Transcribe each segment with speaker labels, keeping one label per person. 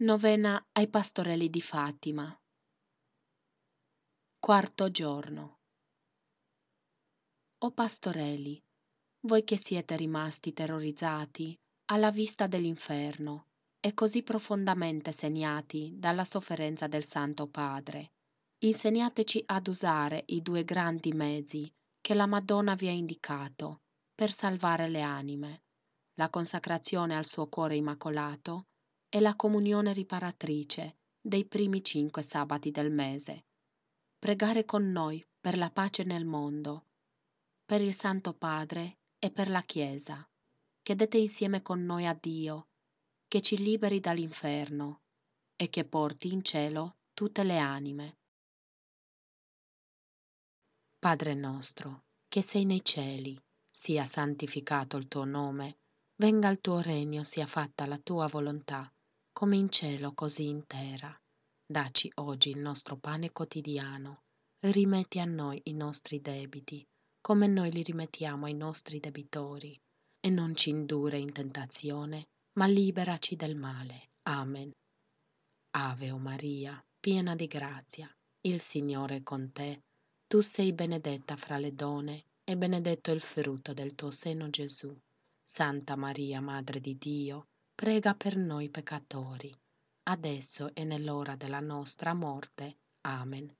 Speaker 1: Novena ai pastorelli di Fatima. Quarto giorno. O pastorelli, voi che siete rimasti terrorizzati alla vista dell'inferno e così profondamente segnati dalla sofferenza del Santo Padre, insegnateci ad usare i due grandi mezzi che la Madonna vi ha indicato per salvare le anime, la consacrazione al suo cuore immacolato è la comunione riparatrice dei primi cinque sabati del mese. Pregare con noi per la pace nel mondo, per il Santo Padre e per la Chiesa. Chiedete insieme con noi a Dio che ci liberi dall'inferno e che porti in cielo tutte le anime. Padre nostro, che sei nei cieli, sia santificato il tuo nome, venga il tuo regno, sia fatta la tua volontà come in cielo così in terra. Daci oggi il nostro pane quotidiano, rimetti a noi i nostri debiti, come noi li rimettiamo ai nostri debitori, e non ci indure in tentazione, ma liberaci del male. Amen. Ave o Maria, piena di grazia, il Signore è con te, tu sei benedetta fra le donne, e benedetto il frutto del tuo seno Gesù. Santa Maria, Madre di Dio, prega per noi peccatori, adesso e nell'ora della nostra morte. Amen.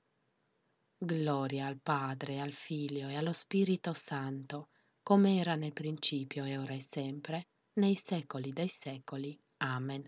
Speaker 1: Gloria al Padre, al Figlio e allo Spirito Santo, come era nel principio e ora e sempre, nei secoli dei secoli. Amen.